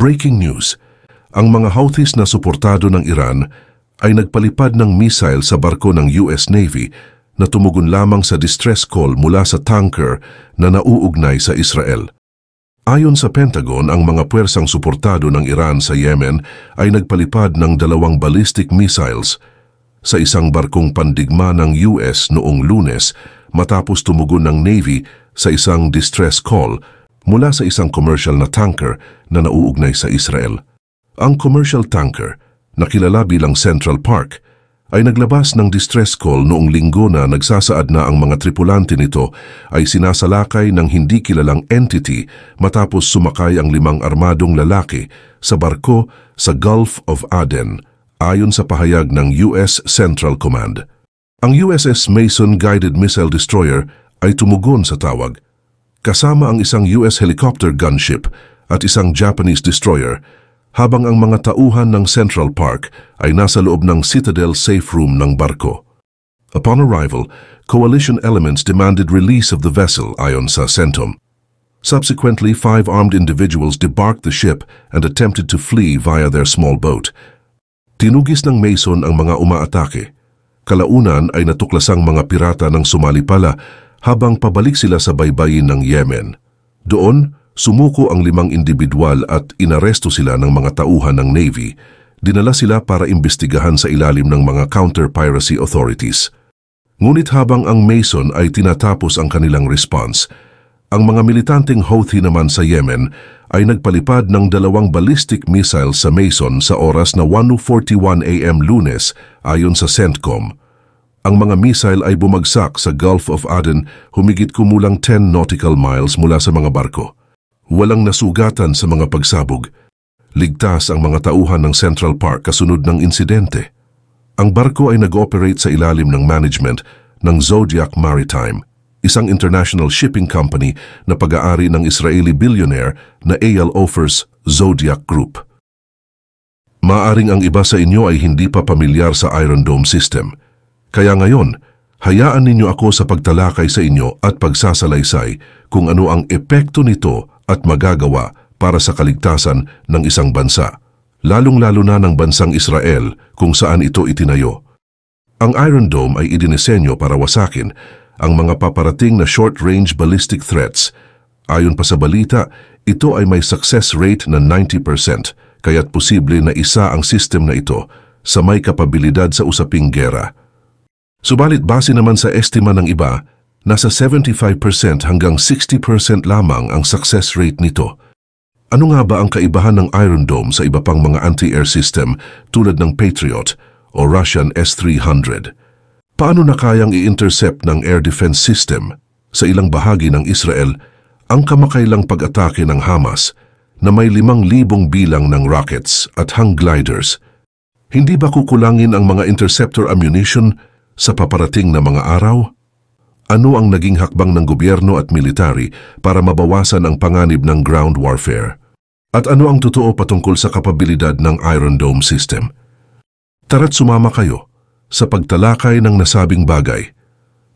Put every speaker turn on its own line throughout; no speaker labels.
Breaking news, ang mga Houthis na suportado ng Iran ay nagpalipad ng missile sa barko ng US Navy na tumugon lamang sa distress call mula sa tanker na nauugnay sa Israel. Ayon sa Pentagon, ang mga puwersang suportado ng Iran sa Yemen ay nagpalipad ng dalawang ballistic missiles sa isang barkong pandigma ng US noong lunes matapos tumugon ng Navy sa isang distress call mula sa isang commercial na tanker na nauugnay sa Israel. Ang commercial tanker, na kilala bilang Central Park, ay naglabas ng distress call noong linggo na nagsasaad na ang mga tripulante nito ay sinasalakay ng hindi kilalang entity matapos sumakay ang limang armadong lalaki sa barko sa Gulf of Aden ayon sa pahayag ng US Central Command. Ang USS Mason Guided Missile Destroyer ay tumugon sa tawag kasama ang isang US helicopter gunship at isang Japanese destroyer habang ang mga tauhan ng Central Park ay nasa loob ng Citadel safe room ng barko. Upon arrival, coalition elements demanded release of the vessel ayon sa Centum. Subsequently, five armed individuals debarked the ship and attempted to flee via their small boat. Tinugis ng Mason ang mga umaatake. Kalaunan ay natuklasang mga pirata ng Sumali pala habang pabalik sila sa baybayin ng Yemen. Doon, sumuko ang limang individual at inaresto sila ng mga tauhan ng Navy. Dinala sila para imbestigahan sa ilalim ng mga counter-piracy authorities. Ngunit habang ang Mason ay tinatapos ang kanilang response, ang mga militanteng Houthi naman sa Yemen ay nagpalipad ng dalawang ballistic missile sa Mason sa oras na 1.41 am lunes ayon sa CENTCOM ang mga missile ay bumagsak sa Gulf of Aden humigit kumulang 10 nautical miles mula sa mga barko. Walang nasugatan sa mga pagsabog. Ligtas ang mga tauhan ng Central Park kasunod ng insidente. Ang barko ay nag-operate sa ilalim ng management ng Zodiac Maritime, isang international shipping company na pag-aari ng Israeli billionaire na Eyal Offers Zodiac Group. Maaring ang iba sa inyo ay hindi pa pamilyar sa Iron Dome System – kaya ngayon, hayaan ninyo ako sa pagtalakay sa inyo at pagsasalaysay kung ano ang epekto nito at magagawa para sa kaligtasan ng isang bansa, lalong-lalo na ng bansang Israel kung saan ito itinayo. Ang Iron Dome ay idinisenyo para wasakin ang mga paparating na short-range ballistic threats. Ayon pa sa balita, ito ay may success rate na 90% kaya't posible na isa ang system na ito sa may kapabilidad sa usaping gera. Subalit base naman sa estima ng iba, nasa 75% hanggang 60% lamang ang success rate nito. Ano nga ba ang kaibahan ng Iron Dome sa iba pang mga anti-air system tulad ng Patriot o Russian S-300? Paano na kayang i-intercept ng air defense system sa ilang bahagi ng Israel ang kamakailang pag-atake ng Hamas na may limang libong bilang ng rockets at hang gliders? Hindi ba kukulangin ang mga interceptor ammunition sa paparating na mga araw? Ano ang naging hakbang ng gobyerno at military para mabawasan ang panganib ng ground warfare? At ano ang totoo patungkol sa kapabilidad ng Iron Dome system? Tara't sumama kayo sa pagtalakay ng nasabing bagay.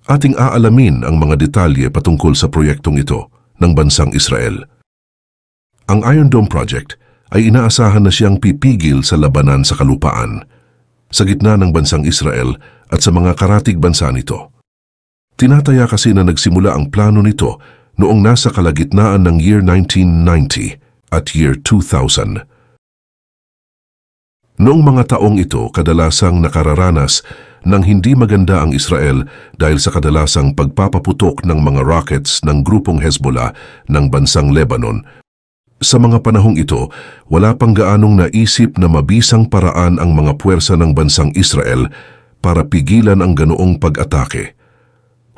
Ating aalamin ang mga detalye patungkol sa proyektong ito ng bansang Israel. Ang Iron Dome Project ay inaasahan na siyang pipigil sa labanan sa kalupaan. Sa gitna ng bansang Israel at sa mga karatig bansa nito. Tinataya kasi na nagsimula ang plano nito noong nasa kalagitnaan ng year 1990 at year 2000. Noong mga taong ito kadalasang nakararanas nang hindi maganda ang Israel dahil sa kadalasang pagpapaputok ng mga rockets ng grupong Hezbollah ng bansang Lebanon. Sa mga panahong ito, wala pang gaanong naisip na mabisang paraan ang mga puwersa ng bansang Israel para pigilan ang ganoong pag-atake.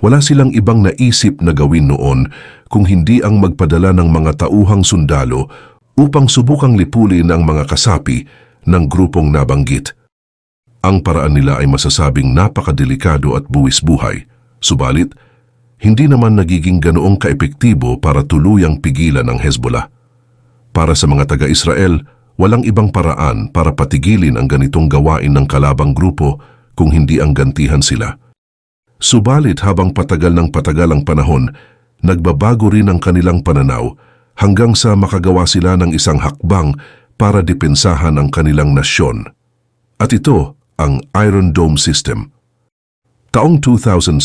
Wala silang ibang naisip na gawin noon kung hindi ang magpadala ng mga tauhang sundalo upang subukang lipulin ang mga kasapi ng grupong nabanggit. Ang paraan nila ay masasabing napakadelikado at buwis buhay, subalit hindi naman nagiging ganoong kaepektibo para tuluyang pigilan ang Hezbollah. Para sa mga taga-Israel, walang ibang paraan para patigilin ang ganitong gawain ng kalabang grupo kung hindi ang gantihan sila. Subalit habang patagal ng patagal ang panahon, nagbabago rin ang kanilang pananaw hanggang sa makagawa sila ng isang hakbang para depensahan ang kanilang nasyon. At ito ang Iron Dome System. Taong 2006,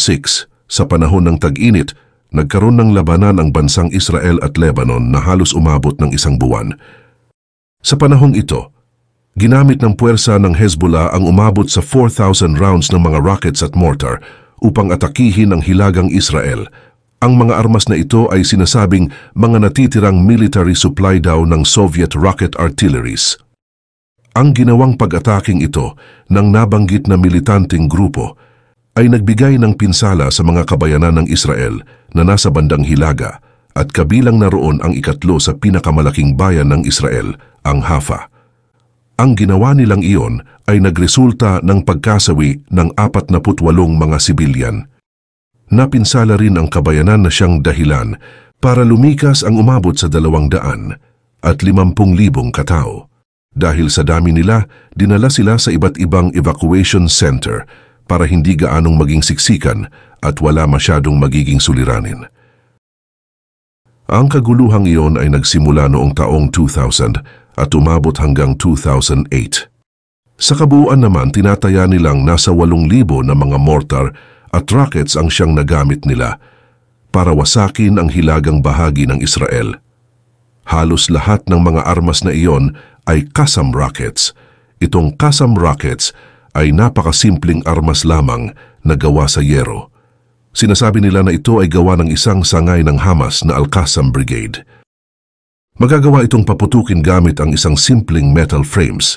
sa panahon ng tag-init, nagkaroon ng labanan ang bansang Israel at Lebanon na halos umabot ng isang buwan. Sa panahong ito, ginamit ng puwersa ng Hezbollah ang umabot sa 4,000 rounds ng mga rockets at mortar upang atakihin ang hilagang Israel. Ang mga armas na ito ay sinasabing mga natitirang military supply daw ng Soviet rocket artilleries. Ang ginawang pag-ataking ito ng nabanggit na militanteng grupo ay nagbigay ng pinsala sa mga kabayanan ng Israel na nasa bandang Hilaga at kabilang na roon ang ikatlo sa pinakamalaking bayan ng Israel, ang Hafa. Ang ginawa nilang iyon ay nagresulta ng pagkasawi ng 48 mga sibilyan. Napinsala rin ang kabayanan na siyang dahilan para lumikas ang umabot sa dalawang at limampung katao. Dahil sa dami nila, dinala sila sa iba't ibang evacuation center para hindi gaanong maging siksikan at wala masyadong magiging suliranin. Ang kaguluhang iyon ay nagsimula noong taong 2000 at umabot hanggang 2008. Sa kabuuan naman tinataya nilang nasa 8,000 na mga mortar at rockets ang siyang nagamit nila para wasakin ang hilagang bahagi ng Israel. Halos lahat ng mga armas na iyon ay Qasam rockets. Itong Qasam rockets ay napakasimpleng armas lamang na gawa sa yero. Sinasabi nila na ito ay gawa ng isang sangay ng Hamas na Al-Qassam Brigade. Magagawa itong paputukin gamit ang isang simpleng metal frames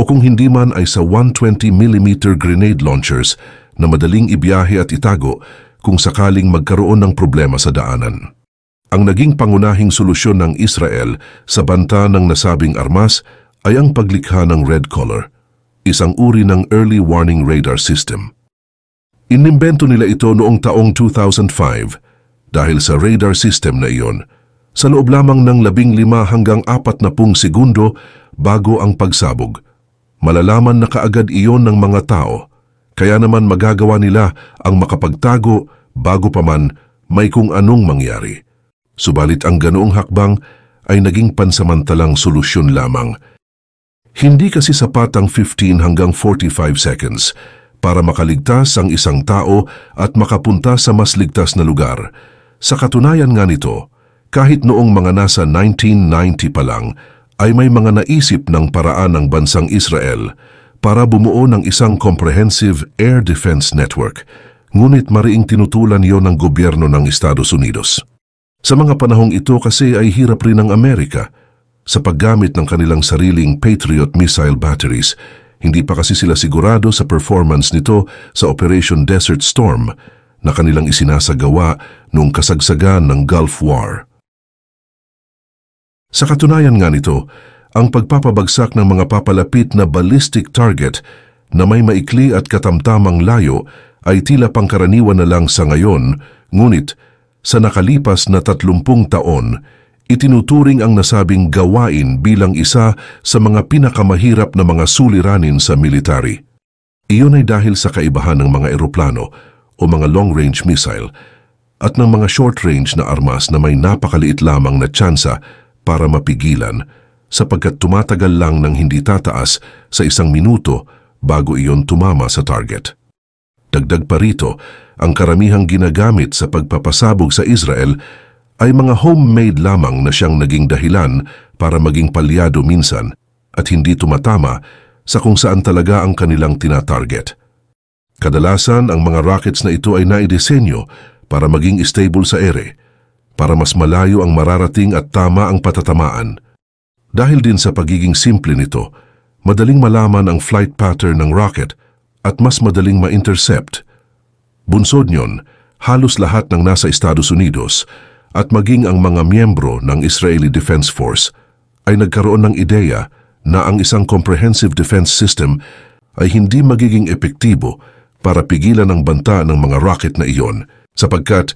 o kung hindi man ay sa 120mm grenade launchers na madaling ibiyahe at itago kung sakaling magkaroon ng problema sa daanan. Ang naging pangunahing solusyon ng Israel sa banta ng nasabing armas ay ang paglikha ng Red Collar, isang uri ng Early Warning Radar System. Inimbento nila ito noong taong 2005 dahil sa radar system na iyon sa loob lamang ng labing lima hanggang apat na pung segundo bago ang pagsabog. Malalaman na kaagad iyon ng mga tao, kaya naman magagawa nila ang makapagtago bago pa man may kung anong mangyari. Subalit ang ganoong hakbang ay naging pansamantalang solusyon lamang. Hindi kasi sapat ang 15 hanggang 45 seconds para makaligtas ang isang tao at makapunta sa mas ligtas na lugar. Sa katunayan nga nito, kahit noong mga nasa 1990 pa lang ay may mga naisip ng paraan ng bansang Israel para bumuo ng isang comprehensive air defense network, ngunit mariing tinutulan yon ng gobyerno ng Estados Unidos. Sa mga panahong ito kasi ay hirap rin ng Amerika sa paggamit ng kanilang sariling Patriot missile batteries, hindi pa kasi sila sigurado sa performance nito sa Operation Desert Storm na kanilang isinasagawa noong kasagsagan ng Gulf War. Sa katunayan nga nito, ang pagpapabagsak ng mga papalapit na ballistic target na may maikli at katamtamang layo ay tila pangkaraniwan na lang sa ngayon, ngunit sa nakalipas na 30 taon, itinuturing ang nasabing gawain bilang isa sa mga pinakamahirap na mga suliranin sa military. Iyon ay dahil sa kaibahan ng mga eroplano o mga long-range missile at ng mga short-range na armas na may napakaliit lamang na tsansa para mapigilan sapagkat tumatagal lang ng hindi tataas sa isang minuto bago iyon tumama sa target. Dagdag pa rito, ang karamihang ginagamit sa pagpapasabog sa Israel ay mga homemade lamang na siyang naging dahilan para maging palyado minsan at hindi tumatama sa kung saan talaga ang kanilang tinatarget. Kadalasan, ang mga rockets na ito ay naidesenyo para maging stable sa ere para mas malayo ang mararating at tama ang patatamaan. Dahil din sa pagiging simple nito, madaling malaman ang flight pattern ng rocket at mas madaling ma-intercept. Bunsod nyon, halos lahat ng nasa Estados Unidos at maging ang mga miyembro ng Israeli Defense Force ay nagkaroon ng ideya na ang isang comprehensive defense system ay hindi magiging epektibo para pigilan ang banta ng mga rocket na iyon sapagkat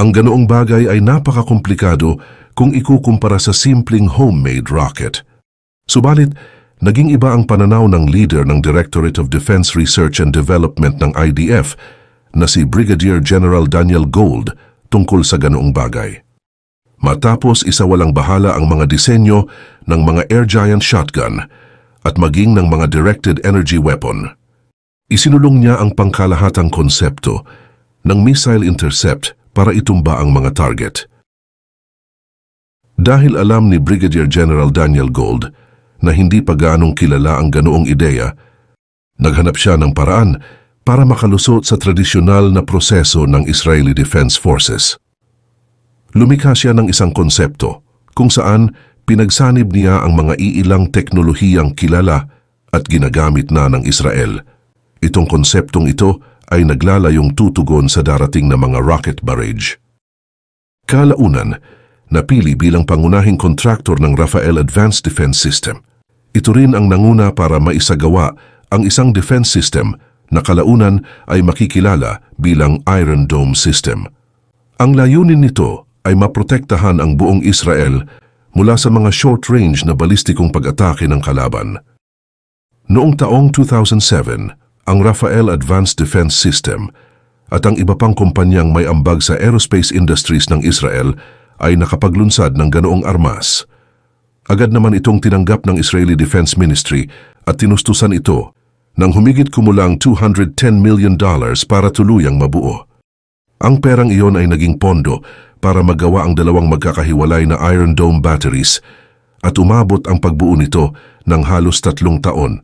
ang ganoong bagay ay napakakomplikado kung ikukumpara sa simpleng homemade rocket. Subalit, naging iba ang pananaw ng leader ng Directorate of Defense Research and Development ng IDF na si Brigadier General Daniel Gold tungkol sa ganoong bagay. Matapos isawalang bahala ang mga disenyo ng mga Air Giant Shotgun at maging ng mga Directed Energy Weapon. Isinulong niya ang pangkalahatang konsepto ng missile intercept para itumba ang mga target. Dahil alam ni Brigadier General Daniel Gold na hindi pa ganong kilala ang ganoong ideya, naghanap siya ng paraan para makalusot sa tradisyonal na proseso ng Israeli Defense Forces. Lumikha siya ng isang konsepto kung saan pinagsanib niya ang mga iilang teknolohiyang kilala at ginagamit na ng Israel. Itong konseptong ito ay naglalayong tutugon sa darating na mga rocket barrage. Kalaunan, napili bilang pangunahing kontraktor ng Rafael Advanced Defense System. Ito rin ang nanguna para maisagawa ang isang defense system na kalaunan ay makikilala bilang Iron Dome System. Ang layunin nito ay maprotektahan ang buong Israel mula sa mga short-range na balistikong pag-atake ng kalaban. Noong taong 2007, ang Rafael Advanced Defense System at ang iba pang kumpanyang may ambag sa aerospace industries ng Israel ay nakapaglunsad ng ganoong armas. Agad naman itong tinanggap ng Israeli Defense Ministry at tinustusan ito nang humigit kumulang $210 million para tuluyang mabuo. Ang perang iyon ay naging pondo para magawa ang dalawang magkakahiwalay na Iron Dome batteries at umabot ang pagbuo nito ng halos tatlong taon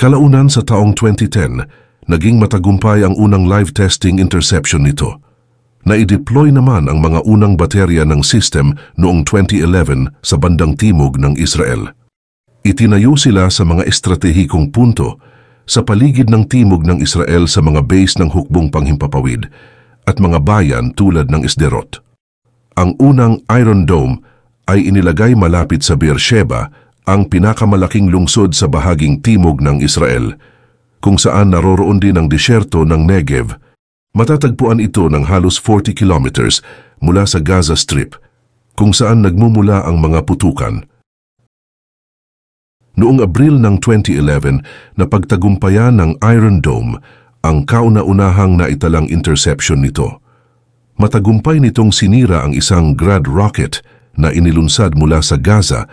Kalaunan sa taong 2010, naging matagumpay ang unang live testing interception nito. Naideploy naman ang mga unang baterya ng system noong 2011 sa bandang timog ng Israel. Itinayo sila sa mga estratehikong punto sa paligid ng timog ng Israel sa mga base ng hukbong panghimpapawid at mga bayan tulad ng Isderot. Ang unang Iron Dome ay inilagay malapit sa Beersheba ang pinakamalaking lungsod sa bahaging timog ng Israel, kung saan naroroon din ang disyerto ng Negev. Matatagpuan ito ng halos 40 kilometers mula sa Gaza Strip, kung saan nagmumula ang mga putukan. Noong Abril ng 2011, napagtagumpayan ng Iron Dome ang kauna-unahang naitalang interception nito. Matagumpay nitong sinira ang isang Grad rocket na inilunsad mula sa Gaza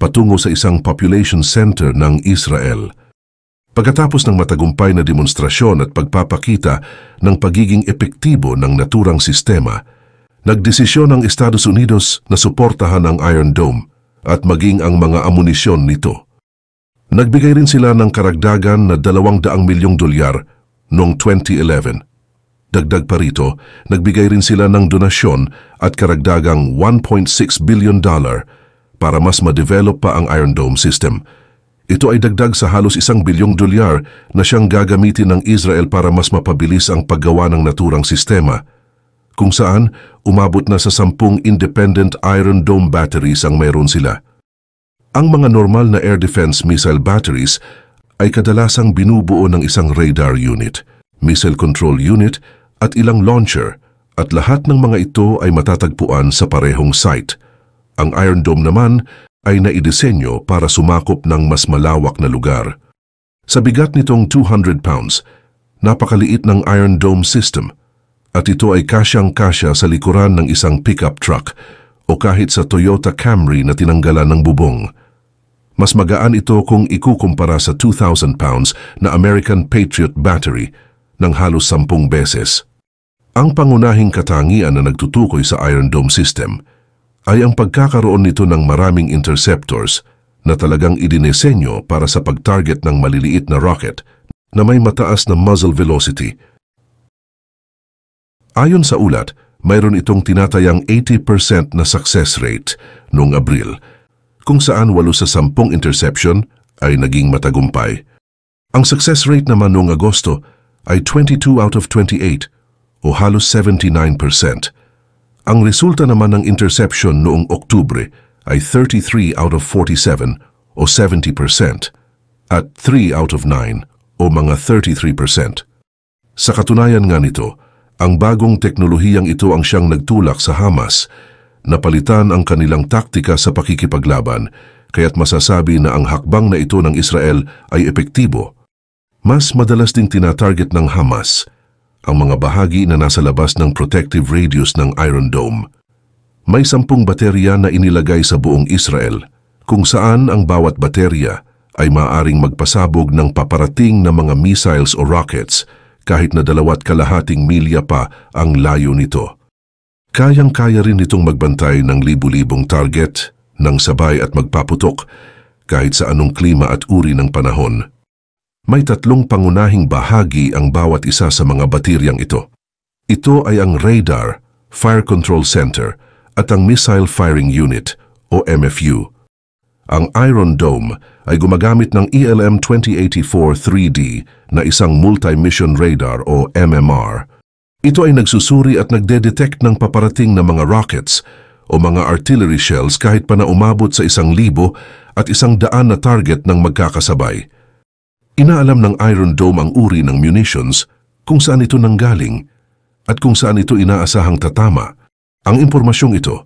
patungo sa isang population center ng Israel. Pagkatapos ng matagumpay na demonstrasyon at pagpapakita ng pagiging epektibo ng naturang sistema, nagdesisyon ang Estados Unidos na suportahan ang Iron Dome at maging ang mga amunisyon nito. Nagbigay rin sila ng karagdagan na 200 milyong dolyar noong 2011. Dagdag pa rito, nagbigay rin sila ng donasyon at karagdagang 1.6 billion dollar para mas ma-develop pa ang Iron Dome system. Ito ay dagdag sa halos isang bilyong dolyar na siyang gagamitin ng Israel para mas mapabilis ang paggawa ng naturang sistema, kung saan umabot na sa sampung independent Iron Dome batteries ang meron sila. Ang mga normal na air defense missile batteries ay kadalasang binubuo ng isang radar unit, missile control unit at ilang launcher at lahat ng mga ito ay matatagpuan sa parehong site – ang Iron Dome naman ay naidesenyo para sumakop ng mas malawak na lugar. Sa bigat nitong 200 pounds, napakaliit ng Iron Dome system at ito ay kasyang-kasya sa likuran ng isang pickup truck o kahit sa Toyota Camry na tinanggalan ng bubong. Mas magaan ito kung ikukumpara sa 2,000 pounds na American Patriot battery ng halos sampung beses. Ang pangunahing katangian na nagtutukoy sa Iron Dome system – ay ang pagkakaroon nito ng maraming interceptors na talagang idinesenyo para sa pag-target ng maliliit na rocket na may mataas na muzzle velocity. Ayon sa ulat, mayroon itong tinatayang 80% na success rate noong Abril, kung saan 8 sa 10 interception ay naging matagumpay. Ang success rate naman noong Agosto ay 22 out of 28 o halos 79%. Ang resulta naman ng interception noong Oktubre ay 33 out of 47 o 70% at 3 out of 9 o mga 33%. Sa katunayan nga nito, ang bagong teknolohiyang ito ang siyang nagtulak sa Hamas na palitan ang kanilang taktika sa pakikipaglaban kaya't masasabi na ang hakbang na ito ng Israel ay epektibo. Mas madalas ding tinatarget ng Hamas ang mga bahagi na nasa labas ng protective radius ng Iron Dome. May sampung baterya na inilagay sa buong Israel kung saan ang bawat baterya ay maaring magpasabog ng paparating na mga missiles o rockets kahit na dalawat kalahating milya pa ang layo nito. Kayang-kaya rin itong magbantay ng libu-libong target, ng sabay at magpaputok kahit sa anong klima at uri ng panahon. May tatlong pangunahing bahagi ang bawat isa sa mga bateryang ito. Ito ay ang radar, fire control center, at ang missile firing unit o MFU. Ang Iron Dome ay gumagamit ng ELM 2084 3D na isang multi-mission radar o MMR. Ito ay nagsusuri at nagde-detect ng paparating na mga rockets o mga artillery shells kahit pa na umabot sa isang libo at isang daan na target ng magkakasabay. Inaalam ng Iron Dome ang uri ng munitions, kung saan ito nanggaling, at kung saan ito inaasahang tatama. Ang impormasyong ito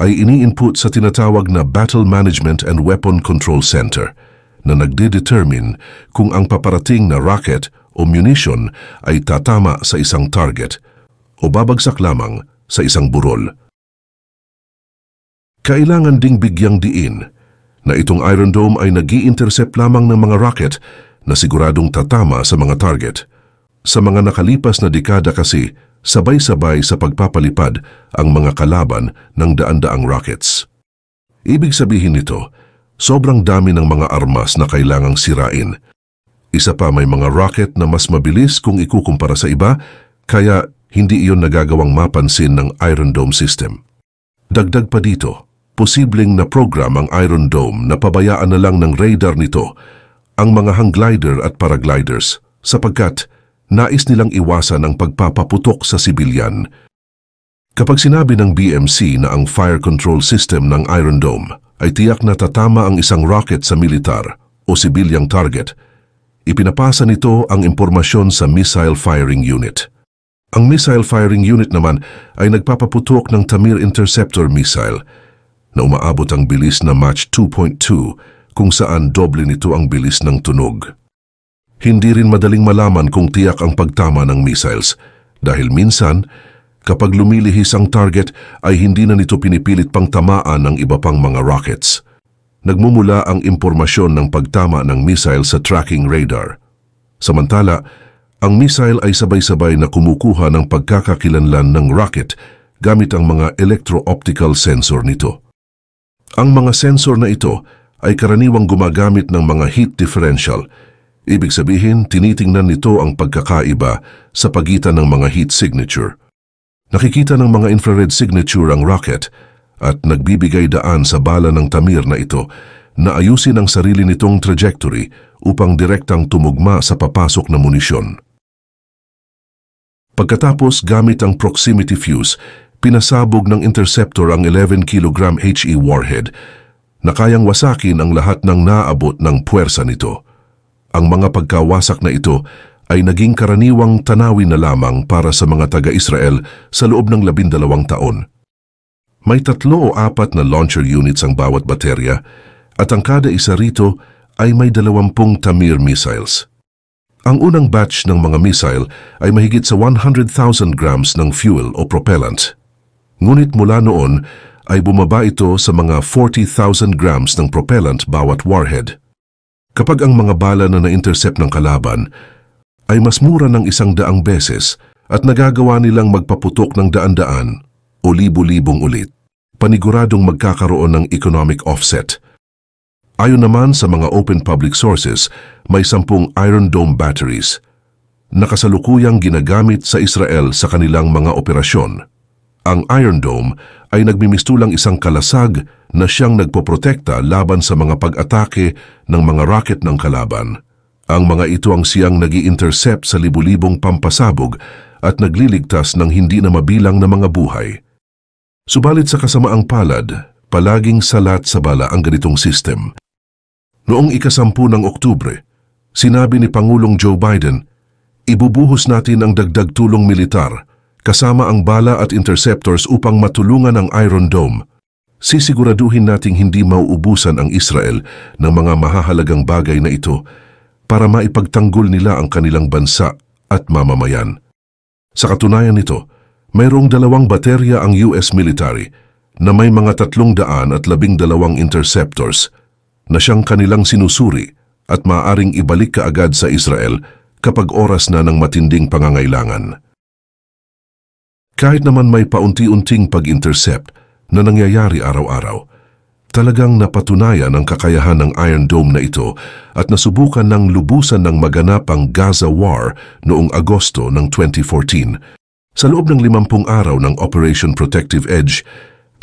ay ini-input sa tinatawag na Battle Management and Weapon Control Center na nagde-determine kung ang paparating na rocket o munition ay tatama sa isang target o babagsak lamang sa isang burol. Kailangan ding bigyang diin na itong Iron Dome ay nag intercept lamang ng mga rocket na siguradong tatama sa mga target. Sa mga nakalipas na dekada kasi, sabay-sabay sa pagpapalipad ang mga kalaban ng daan-daang rockets. Ibig sabihin nito, sobrang dami ng mga armas na kailangang sirain. Isa pa may mga rocket na mas mabilis kung ikukumpara sa iba, kaya hindi iyon nagagawang mapansin ng Iron Dome system. Dagdag pa dito, posibleng na program ang Iron Dome na pabayaan na lang ng radar nito ang mga hang glider at paragliders sapagkat nais nilang iwasan ang pagpapaputok sa sibilyan. Kapag sinabi ng BMC na ang fire control system ng Iron Dome ay tiyak na tatama ang isang rocket sa militar o sibilyang target, ipinapasa nito ang impormasyon sa Missile Firing Unit. Ang Missile Firing Unit naman ay nagpapaputok ng Tamir Interceptor Missile na umaabot ang bilis na Mach 2.2 kung saan doble nito ang bilis ng tunog. Hindi rin madaling malaman kung tiyak ang pagtama ng missiles dahil minsan, kapag lumilihis ang target ay hindi na nito pinipilit pang tamaan ng iba pang mga rockets. Nagmumula ang impormasyon ng pagtama ng missile sa tracking radar. Samantala, ang missile ay sabay-sabay na kumukuha ng pagkakakilanlan ng rocket gamit ang mga electro-optical sensor nito. Ang mga sensor na ito ay karaniwang gumagamit ng mga heat differential. Ibig sabihin, tinitingnan nito ang pagkakaiba sa pagitan ng mga heat signature. Nakikita ng mga infrared signature ang rocket at nagbibigay daan sa bala ng tamir na ito na ayusin ang sarili nitong trajectory upang direktang tumugma sa papasok na munisyon. Pagkatapos gamit ang proximity fuse, pinasabog ng interceptor ang 11 kg HE warhead na kayang wasakin ang lahat ng naabot ng puwersa nito. Ang mga pagkawasak na ito ay naging karaniwang tanawin na lamang para sa mga taga-Israel sa loob ng labindalawang taon. May tatlo o apat na launcher units ang bawat baterya at ang kada isa rito ay may dalawampung Tamir missiles. Ang unang batch ng mga missile ay mahigit sa 100,000 grams ng fuel o propellant. Ngunit mula noon ay bumaba ito sa mga 40,000 grams ng propellant bawat warhead. Kapag ang mga bala na na-intercept ng kalaban ay mas mura ng isang daang beses at nagagawa nilang magpaputok ng daan-daan o libo-libong ulit, paniguradong magkakaroon ng economic offset. Ayon naman sa mga open public sources, may sampung Iron Dome batteries na kasalukuyang ginagamit sa Israel sa kanilang mga operasyon ang Iron Dome ay nagmimistulang isang kalasag na siyang nagpoprotekta laban sa mga pag-atake ng mga rocket ng kalaban. Ang mga ito ang siyang nag intercept sa libu-libong pampasabog at nagliligtas ng hindi na mabilang na mga buhay. Subalit sa kasamaang palad, palaging salat sa bala ang ganitong system. Noong ikasampu ng Oktubre, sinabi ni Pangulong Joe Biden, ibubuhos natin ang dagdag tulong militar kasama ang bala at interceptors upang matulungan ang Iron Dome. Sisiguraduhin nating hindi mauubusan ang Israel ng mga mahahalagang bagay na ito para maipagtanggol nila ang kanilang bansa at mamamayan. Sa katunayan nito, mayroong dalawang baterya ang US military na may mga tatlong daan at labing dalawang interceptors na siyang kanilang sinusuri at maaring ibalik kaagad sa Israel kapag oras na ng matinding pangangailangan. Kahit naman may paunti-unting pag-intercept na nangyayari araw-araw, talagang napatunayan ang kakayahan ng Iron Dome na ito at nasubukan ng lubusan ng maganap ang Gaza War noong Agosto ng 2014. Sa loob ng limampung araw ng Operation Protective Edge,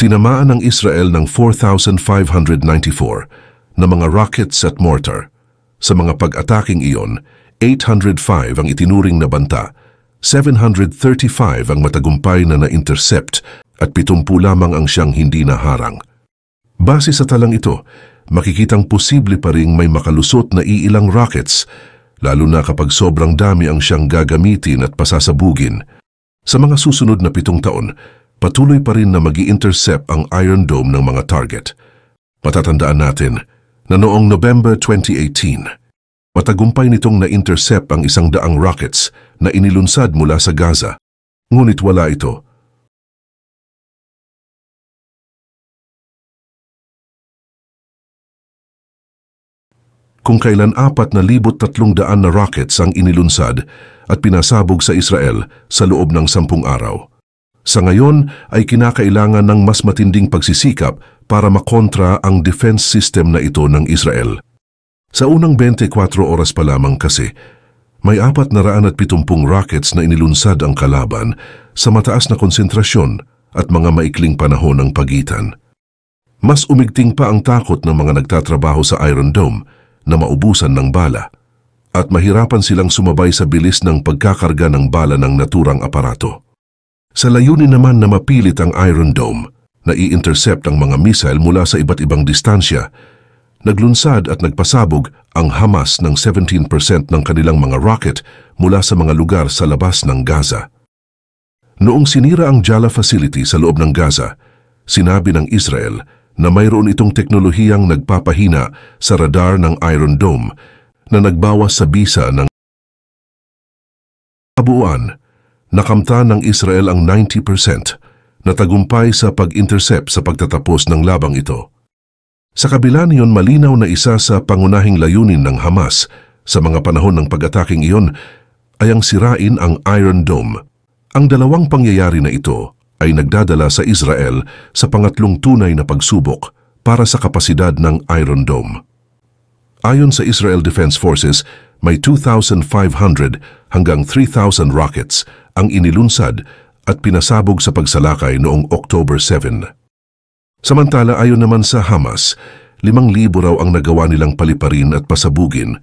tinamaan ng Israel ng 4,594 na mga rockets at mortar. Sa mga pag-ataking iyon, 805 ang itinuring na banta 735 ang matagumpay na na-intercept at 70 lamang ang siyang hindi naharang. Base sa talang ito, makikitang posible pa ring may makalusot na iilang rockets lalo na kapag sobrang dami ang siyang gagamitin at pasasabugin. Sa mga susunod na pitong taon, patuloy pa rin na mag intercept ang Iron Dome ng mga target. Patatandaan natin na noong November 2018, matagumpay nitong na-intercept ang isang daang rockets na inilunsad mula sa Gaza, ngunit wala ito. Kung kailan apat na libot tatlong daan na rockets ang inilunsad at pinasabog sa Israel sa loob ng sampung araw. Sa ngayon ay kinakailangan ng mas matinding pagsisikap para makontra ang defense system na ito ng Israel. Sa unang 24 oras pa lamang kasi, may apat na raan at pitumpung rockets na inilunsad ang kalaban sa mataas na konsentrasyon at mga maikling panahon ng pagitan. Mas umigting pa ang takot ng mga nagtatrabaho sa Iron Dome na maubusan ng bala at mahirapan silang sumabay sa bilis ng pagkakarga ng bala ng naturang aparato. Sa layunin naman na mapilit ang Iron Dome, na i-intercept ang mga missile mula sa iba't ibang distansya naglunsad at nagpasabog ang Hamas ng 17% ng kanilang mga rocket mula sa mga lugar sa labas ng Gaza. Noong sinira ang Jala facility sa loob ng Gaza, sinabi ng Israel na mayroon itong teknolohiyang nagpapahina sa radar ng Iron Dome na nagbawas sa bisa ng kabuuan. Nakamta ng Israel ang 90% na tagumpay sa pag-intercept sa pagtatapos ng labang ito. Sa kabila niyon malinaw na isa sa pangunahing layunin ng Hamas sa mga panahon ng pag-ataking iyon ay ang sirain ang Iron Dome. Ang dalawang pangyayari na ito ay nagdadala sa Israel sa pangatlong tunay na pagsubok para sa kapasidad ng Iron Dome. Ayon sa Israel Defense Forces, may 2,500 hanggang 3,000 rockets ang inilunsad at pinasabog sa pagsalakay noong October 7. Samantala ayon naman sa Hamas, 5,000 raw ang nagawa nilang paliparin at pasabugin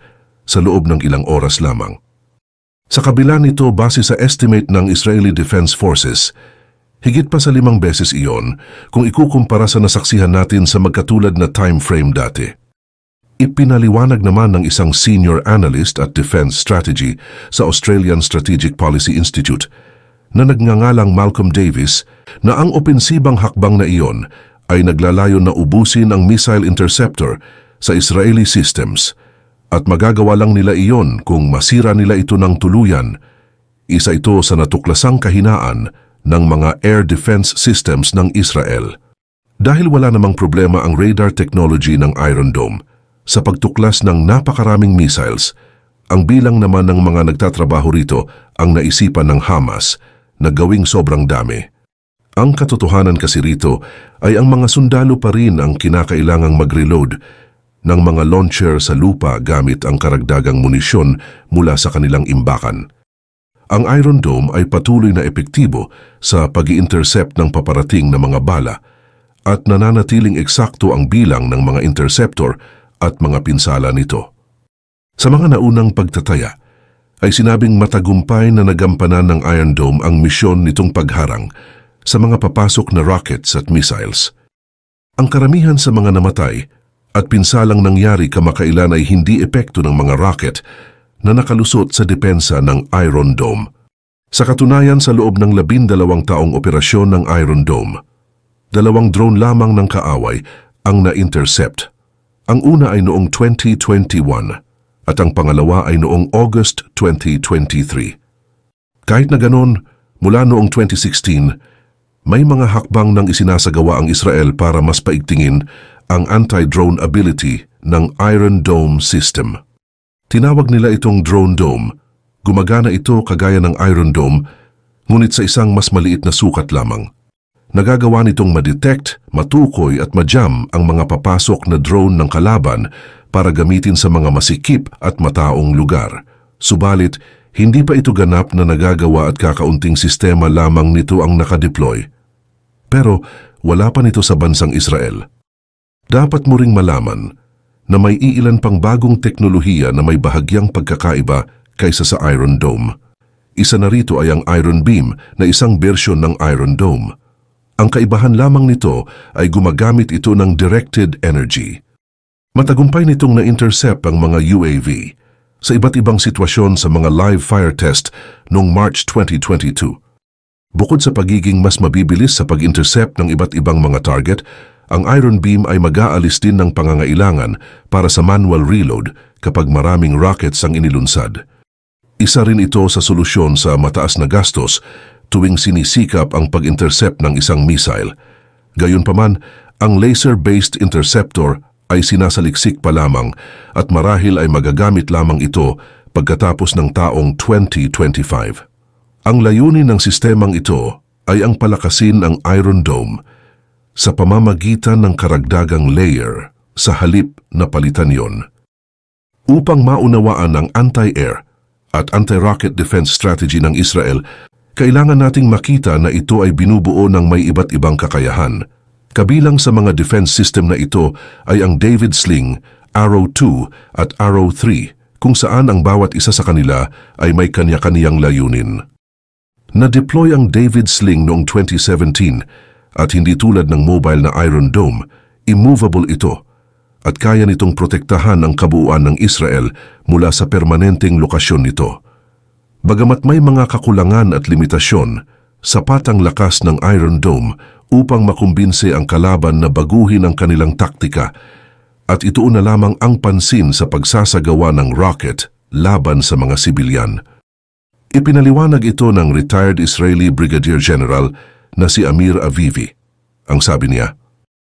sa loob ng ilang oras lamang. Sa kabila nito base sa estimate ng Israeli Defense Forces, higit pa sa limang beses iyon kung ikukumpara sa nasaksihan natin sa magkatulad na time frame dati. Ipinaliwanag naman ng isang senior analyst at defense strategy sa Australian Strategic Policy Institute na nagngangalang Malcolm Davis na ang opensibang hakbang na iyon ay naglalayo na ubusin ang missile interceptor sa Israeli systems at magagawa lang nila iyon kung masira nila ito ng tuluyan. Isa ito sa natuklasang kahinaan ng mga air defense systems ng Israel. Dahil wala namang problema ang radar technology ng Iron Dome sa pagtuklas ng napakaraming missiles, ang bilang naman ng mga nagtatrabaho rito ang naisipan ng Hamas na gawing sobrang dami. Ang katotohanan kasi rito ay ang mga sundalo pa rin ang kinakailangang mag-reload ng mga launcher sa lupa gamit ang karagdagang munisyon mula sa kanilang imbakan. Ang Iron Dome ay patuloy na epektibo sa pag intercept ng paparating na mga bala at nananatiling eksakto ang bilang ng mga interceptor at mga pinsala nito. Sa mga naunang pagtataya, ay sinabing matagumpay na nagampanan ng Iron Dome ang misyon nitong pagharang sa mga papasok na rockets at missiles. Ang karamihan sa mga namatay at pinsalang nangyari kamakailan ay hindi epekto ng mga rocket na nakalusot sa depensa ng Iron Dome. Sa katunayan sa loob ng labindalawang taong operasyon ng Iron Dome, dalawang drone lamang ng kaaway ang na-intercept. Ang una ay noong 2021 at ang pangalawa ay noong August 2023. Kahit na ganon, mula noong 2016, may mga hakbang nang isinasagawa ang Israel para mas paigtingin ang anti-drone ability ng Iron Dome system. Tinawag nila itong drone dome. Gumagana ito kagaya ng Iron Dome, ngunit sa isang mas maliit na sukat lamang. Nagagawa nitong ma-detect, matukoy at ma-jam ang mga papasok na drone ng kalaban para gamitin sa mga masikip at mataong lugar. Subalit, hindi pa ito ganap na nagagawa at kakaunting sistema lamang nito ang nakadeploy pero wala pa nito sa bansang Israel. Dapat mo ring malaman na may iilan pang bagong teknolohiya na may bahagyang pagkakaiba kaysa sa Iron Dome. Isa na rito ay ang Iron Beam na isang bersyon ng Iron Dome. Ang kaibahan lamang nito ay gumagamit ito ng directed energy. Matagumpay nitong na-intercept ang mga UAV sa iba't ibang sitwasyon sa mga live fire test noong March 2022. Bukod sa pagiging mas mabibilis sa pag-intercept ng iba't ibang mga target, ang Iron Beam ay mag-aalis din ng pangangailangan para sa manual reload kapag maraming rockets ang inilunsad. Isa rin ito sa solusyon sa mataas na gastos tuwing sinisikap ang pag-intercept ng isang missile. Gayunpaman, ang laser-based interceptor ay sinasaliksik pa lamang at marahil ay magagamit lamang ito pagkatapos ng taong 2025. Ang layunin ng sistemang ito ay ang palakasin ang Iron Dome sa pamamagitan ng karagdagang layer sa halip na palitan yon. Upang maunawaan ang anti-air at anti-rocket defense strategy ng Israel, kailangan nating makita na ito ay binubuo ng may iba't ibang kakayahan. Kabilang sa mga defense system na ito ay ang David Sling, Arrow 2 at Arrow 3 kung saan ang bawat isa sa kanila ay may kanya-kaniyang layunin. Na-deploy ang David Sling noong 2017 at hindi tulad ng mobile na Iron Dome, immovable ito at kaya nitong protektahan ang kabuuan ng Israel mula sa permanenteng lokasyon nito. Bagamat may mga kakulangan at limitasyon, sapat ang lakas ng Iron Dome upang makumbinse ang kalaban na baguhin ang kanilang taktika at ituon na lamang ang pansin sa pagsasagawa ng rocket laban sa mga sibilyan. Ipinaliwanag ito ng retired Israeli Brigadier General na si Amir Avivi. Ang sabi niya,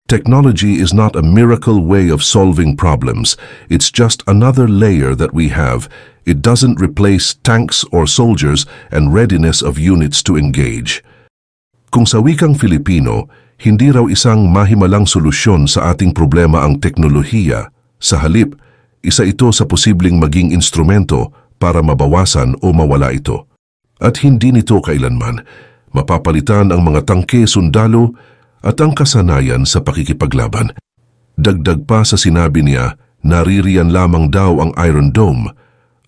Technology is not a miracle way of solving problems. It's just another layer that we have. It doesn't replace tanks or soldiers and readiness of units to engage. Kung sa wikang Filipino, hindi raw isang mahimalang solusyon sa ating problema ang teknolohiya. Sa halip, isa ito sa posibleng maging instrumento para mabawasan o mawala ito. At hindi nito kailanman mapapalitan ang mga tangke sundalo at ang kasanayan sa pakikipaglaban. Dagdag pa sa sinabi niya, naririyan lamang daw ang Iron Dome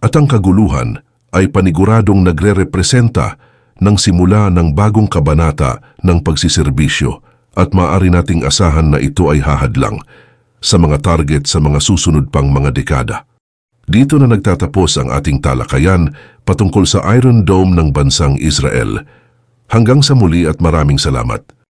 at ang kaguluhan ay paniguradong nagre-representa ng simula ng bagong kabanata ng pagsiserbisyo at maaari nating asahan na ito ay hahadlang sa mga target sa mga susunod pang mga dekada. Dito na nagtatapos ang ating talakayan patungkol sa Iron Dome ng bansang Israel. Hanggang sa muli at maraming salamat.